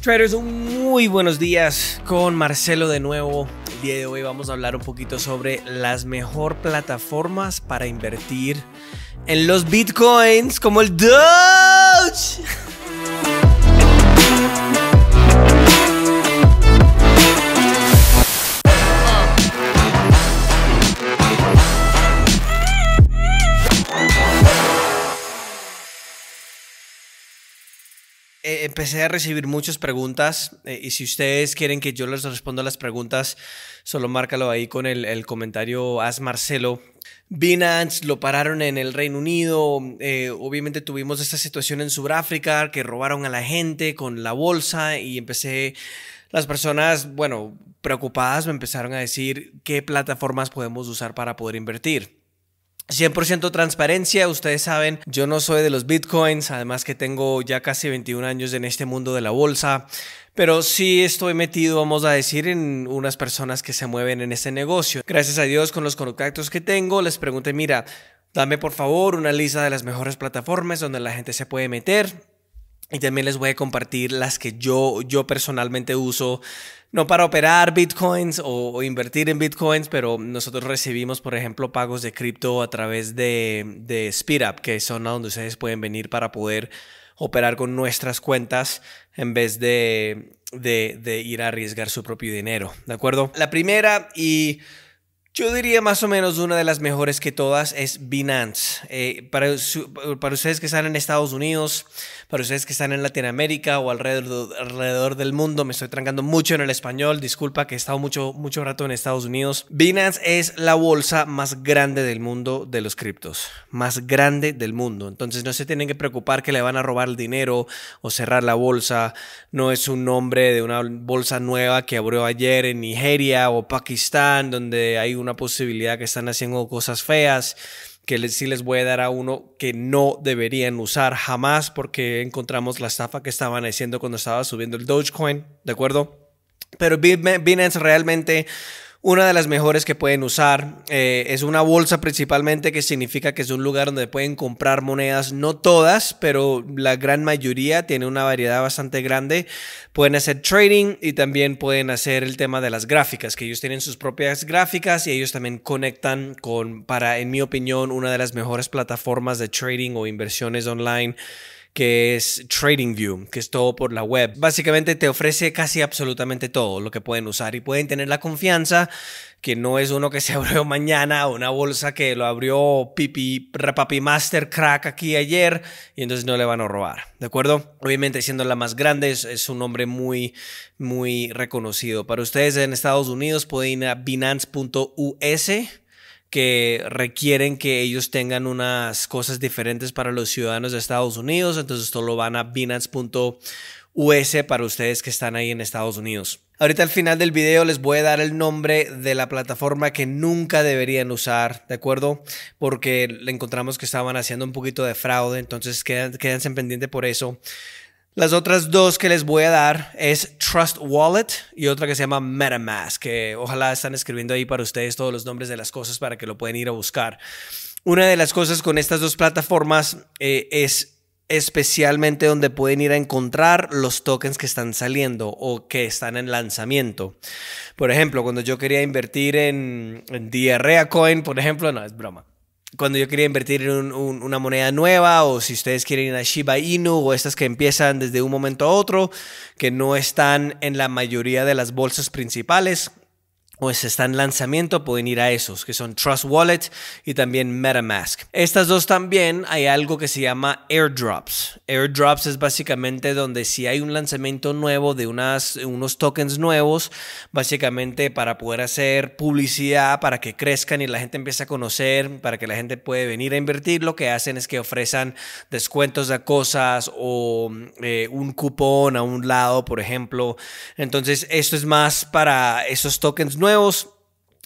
Traders, muy buenos días con Marcelo de nuevo. El día de hoy vamos a hablar un poquito sobre las mejor plataformas para invertir en los bitcoins como el Doge. Eh, empecé a recibir muchas preguntas eh, y si ustedes quieren que yo les responda las preguntas, solo márcalo ahí con el, comentario haz Marcelo. Binance lo pararon en el Reino Unido, eh, obviamente tuvimos esta situación en Sudáfrica que robaron a la gente con la bolsa y empecé, las personas, bueno, preocupadas me empezaron a decir qué plataformas podemos usar para poder invertir. 100% transparencia, ustedes saben, yo no soy de los bitcoins, además que tengo ya casi 21 años en este mundo de la bolsa, pero sí estoy metido, vamos a decir, en unas personas que se mueven en este negocio. Gracias a Dios con los contactos que tengo, les pregunté, mira, dame por favor una lista de las mejores plataformas donde la gente se puede meter y también les voy a compartir las que yo, yo personalmente uso, no para operar bitcoins o, invertir en bitcoins, pero nosotros recibimos, por ejemplo, pagos de cripto a través de, de SpeedUp, que son a donde ustedes pueden venir para poder operar con nuestras cuentas en vez de, de ir a arriesgar su propio dinero. ¿De acuerdo? La primera y yo diría más o menos una de las mejores que todas es Binance. Eh, para, para, ustedes que están en Estados Unidos, para ustedes que están en Latinoamérica o alrededor, alrededor del mundo, me estoy trancando mucho en el español, disculpa que he estado mucho, mucho rato en Estados Unidos. Binance es la bolsa más grande del mundo de los criptos, más grande del mundo. Entonces no se tienen que preocupar que le van a robar el dinero o cerrar la bolsa. No es un nombre de una bolsa nueva que abrió ayer en Nigeria o Pakistán, donde hay un una posibilidad que están haciendo cosas feas, que les, sí les voy a dar a uno que no deberían usar jamás porque encontramos la estafa que estaban haciendo cuando estaba subiendo el Dogecoin, ¿de acuerdo? Pero Binance realmente una de las mejores que pueden usar eh, es una bolsa principalmente que significa que es un lugar donde pueden comprar monedas, no todas, pero la gran mayoría tiene una variedad bastante grande. Pueden hacer trading y también pueden hacer el tema de las gráficas, que ellos tienen sus propias gráficas y ellos también conectan con, para, en mi opinión, una de las mejores plataformas de trading o inversiones online que es TradingView, que es todo por la web. Básicamente te ofrece casi absolutamente todo lo que pueden usar y pueden tener la confianza que no es uno que se abrió mañana, una bolsa que lo abrió Pipi, Repapi Master Crack aquí ayer y entonces no le van a robar, ¿de acuerdo? Obviamente siendo la más grande es, es un nombre muy, muy reconocido. Para ustedes en Estados Unidos pueden ir a binance.us que requieren que ellos tengan unas cosas diferentes para los ciudadanos de Estados Unidos. Entonces, esto lo van a binance.us para ustedes que están ahí en Estados Unidos. Ahorita al final del video les voy a dar el nombre de la plataforma que nunca deberían usar, ¿de acuerdo? Porque le encontramos que estaban haciendo un poquito de fraude, entonces quédense pendiente por eso. Las otras dos que les voy a dar es Trust Wallet y otra que se llama MetaMask, que ojalá están escribiendo ahí para ustedes todos los nombres de las cosas para que lo pueden ir a buscar. Una de las cosas con estas dos plataformas eh, es especialmente donde pueden ir a encontrar los tokens que están saliendo o que están en lanzamiento. Por ejemplo, cuando yo quería invertir en, en Diarrea Coin, por ejemplo, no, es broma cuando yo quería invertir en una moneda nueva o si ustedes quieren ir a Shiba Inu o estas que empiezan desde un momento a otro, que no están en la mayoría de las bolsas principales, pues está en lanzamiento, pueden ir a esos, que son Trust Wallet y también MetaMask. Estas dos también hay algo que se llama airdrops. Airdrops es básicamente donde si hay un lanzamiento nuevo de unas, unos tokens nuevos, básicamente para poder hacer publicidad, para que crezcan y la gente empiece a conocer, para que la gente puede venir a invertir, lo que hacen es que ofrezcan descuentos a cosas o eh, un cupón a un lado, por ejemplo. Entonces, esto es más para esos tokens nuevos nuevos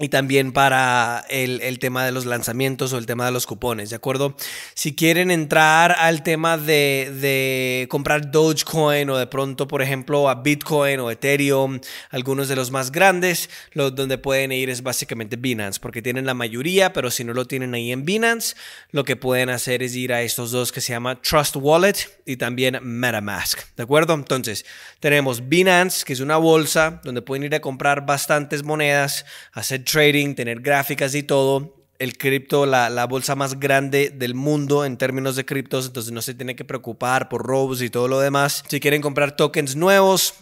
y también para el, el, tema de los lanzamientos o el tema de los cupones, ¿de acuerdo? Si quieren entrar al tema de, de, comprar Dogecoin o de pronto, por ejemplo, a Bitcoin o Ethereum, algunos de los más grandes, los donde pueden ir es básicamente Binance, porque tienen la mayoría, pero si no lo tienen ahí en Binance, lo que pueden hacer es ir a estos dos que se llama Trust Wallet y también MetaMask, ¿de acuerdo? Entonces, tenemos Binance, que es una bolsa donde pueden ir a comprar bastantes monedas, hacer trading, tener gráficas y todo. El cripto, la, bolsa más grande del mundo en términos de criptos, entonces no se tiene que preocupar por robos y todo lo demás. Si quieren comprar tokens nuevos,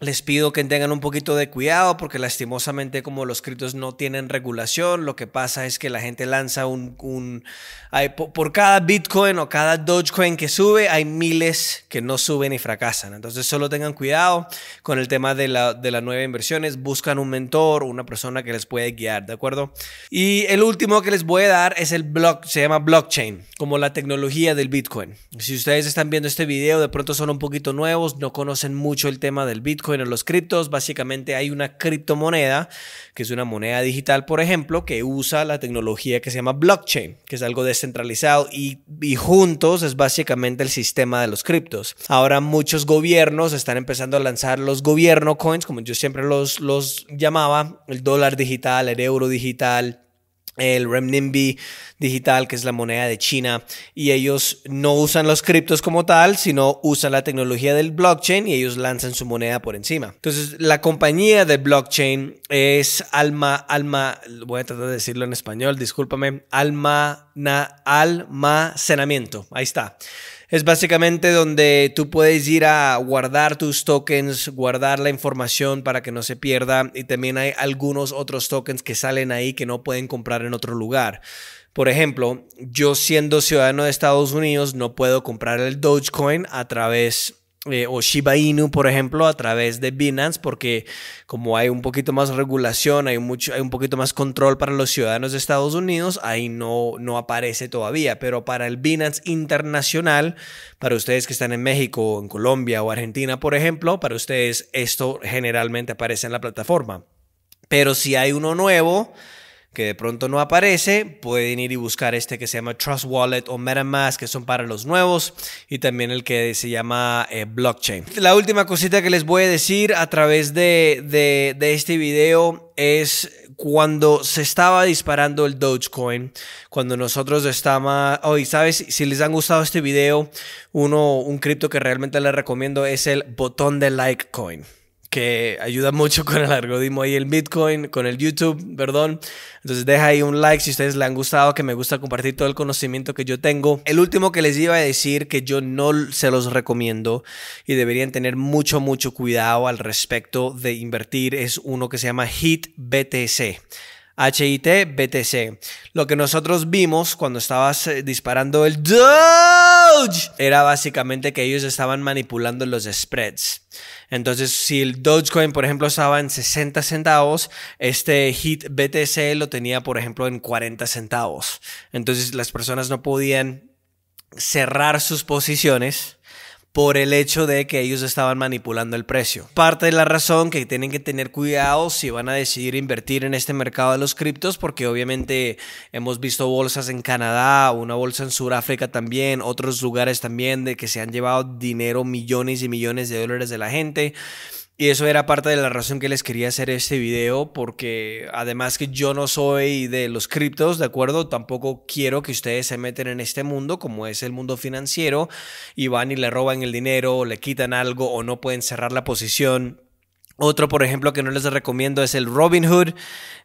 les pido que tengan un poquito de cuidado porque lastimosamente como los criptos no tienen regulación, lo que pasa es que la gente lanza un... por, cada Bitcoin o cada Dogecoin que sube, hay miles que no suben y fracasan. Entonces solo tengan cuidado con el tema de las nuevas inversiones. Buscan un mentor, una persona que les puede guiar, ¿de acuerdo? Y el último que les voy a dar es el blog, se llama blockchain, como la tecnología del Bitcoin. Si ustedes están viendo este video, de pronto son un poquito nuevos, no conocen mucho el tema del Bitcoin en los criptos, básicamente hay una criptomoneda, que es una moneda digital, por ejemplo, que usa la tecnología que se llama blockchain, que es algo descentralizado y, y juntos es básicamente el sistema de los criptos. Ahora muchos gobiernos están empezando a lanzar los gobierno coins, como yo siempre los, los llamaba, el dólar digital, el euro digital el renminbi digital, que es la moneda de China, y ellos no usan los criptos como tal, sino usan la tecnología del blockchain y ellos lanzan su moneda por encima. Entonces, la compañía de blockchain es Alma, Alma, voy a tratar de decirlo en español, discúlpame, Alma almacenamiento. Ahí está. Es básicamente donde tú puedes ir a guardar tus tokens, guardar la información para que no se pierda y también hay algunos otros tokens que salen ahí que no pueden comprar en otro lugar. Por ejemplo, yo siendo ciudadano de Estados Unidos no puedo comprar el Dogecoin a través de. Eh, o Shiba Inu, por ejemplo, a través de Binance, porque como hay un poquito más regulación, hay, mucho, hay un poquito más control para los ciudadanos de Estados Unidos, ahí no, no aparece todavía, pero para el Binance internacional, para ustedes que están en México, en Colombia o Argentina, por ejemplo, para ustedes esto generalmente aparece en la plataforma. Pero si hay uno nuevo, que de pronto no aparece, pueden ir y buscar este que se llama Trust Wallet o MetaMask, que son para los nuevos, y también el que se llama eh, Blockchain. La última cosita que les voy a decir a través de, este video es cuando se estaba disparando el Dogecoin, cuando nosotros estábamos, oh, hoy, ¿sabes? Si les han gustado este video, uno, un cripto que realmente les recomiendo es el botón de Coin que ayuda mucho con el algoritmo y el Bitcoin, con el YouTube, perdón. Entonces deja ahí un like si ustedes les han gustado, que me gusta compartir todo el conocimiento que yo tengo. El último que les iba a decir que yo no se los recomiendo y deberían tener mucho, mucho cuidado al respecto de invertir es uno que se llama HIT BTC. HIT-BTC. Lo que nosotros vimos cuando estabas eh, disparando el Doge era básicamente que ellos estaban manipulando los spreads. Entonces, si el Dogecoin, por ejemplo, estaba en 60 centavos, este hit BTC lo tenía, por ejemplo, en 40 centavos. Entonces, las personas no podían cerrar sus posiciones por el hecho de que ellos estaban manipulando el precio. Parte de la razón que tienen que tener cuidado si van a decidir invertir en este mercado de los criptos, porque obviamente hemos visto bolsas en Canadá, una bolsa en Sudáfrica también, otros lugares también de que se han llevado dinero, millones y millones de dólares de la gente. Y eso era parte de la razón que les quería hacer este video, porque además que yo no soy de los criptos, ¿de acuerdo? Tampoco quiero que ustedes se meten en este mundo, como es el mundo financiero, y van y le roban el dinero, o le quitan algo, o no pueden cerrar la posición otro, por ejemplo, que no les recomiendo es el Robin Hood.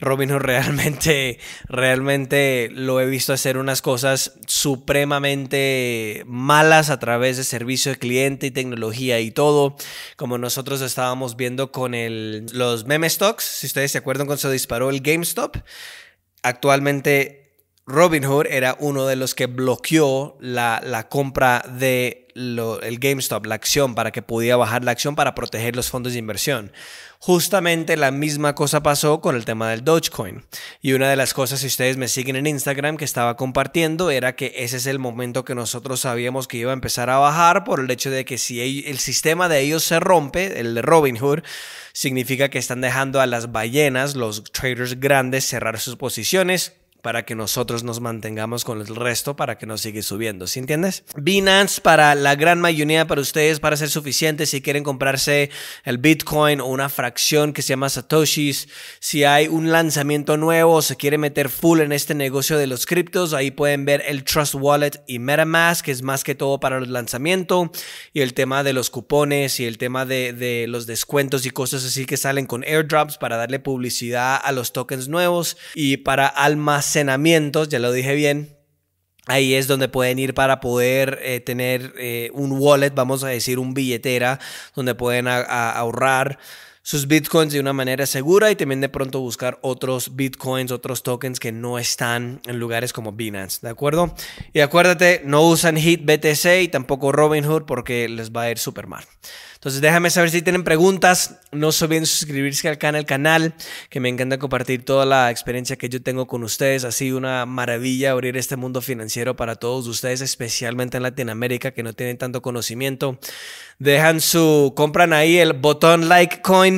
Robin realmente, realmente lo he visto hacer unas cosas supremamente malas a través de servicio de cliente y tecnología y todo. Como nosotros estábamos viendo con los meme stocks, si ustedes se acuerdan cuando se disparó el GameStop, actualmente Robinhood era uno de los que bloqueó la, la compra de lo, el GameStop, la acción, para que pudiera bajar la acción para proteger los fondos de inversión. Justamente la misma cosa pasó con el tema del Dogecoin. Y una de las cosas, si ustedes me siguen en Instagram, que estaba compartiendo, era que ese es el momento que nosotros sabíamos que iba a empezar a bajar por el hecho de que si el sistema de ellos se rompe, el de Robinhood, significa que están dejando a las ballenas, los traders grandes, cerrar sus posiciones para que nosotros nos mantengamos con el resto para que nos siga subiendo, ¿sí entiendes? Binance para la gran mayoría para ustedes para ser suficiente si quieren comprarse el Bitcoin o una fracción que se llama Satoshis, si hay un lanzamiento nuevo o se quiere meter full en este negocio de los criptos, ahí pueden ver el Trust Wallet y MetaMask, que es más que todo para el lanzamiento y el tema de los cupones y el tema de los descuentos y cosas así que salen con airdrops para darle publicidad a los tokens nuevos y para almacenar ya lo dije bien, Ahí es donde pueden ir para poder eh, tener eh, un wallet, vamos a decir, un billetera, donde pueden ahorrar, sus bitcoins de una manera segura y también de pronto buscar otros bitcoins, otros tokens que no están en lugares como Binance, ¿de acuerdo? Y acuérdate, no usan HIT BTC y tampoco Robinhood porque les va a ir súper mal. Entonces déjame saber si tienen preguntas, no se olviden suscribirse al canal, canal, que me encanta compartir toda la experiencia que yo tengo con ustedes, ha sido una maravilla abrir este mundo financiero para todos ustedes, especialmente en Latinoamérica que no tienen tanto conocimiento. Dejan su, compran ahí el botón like coin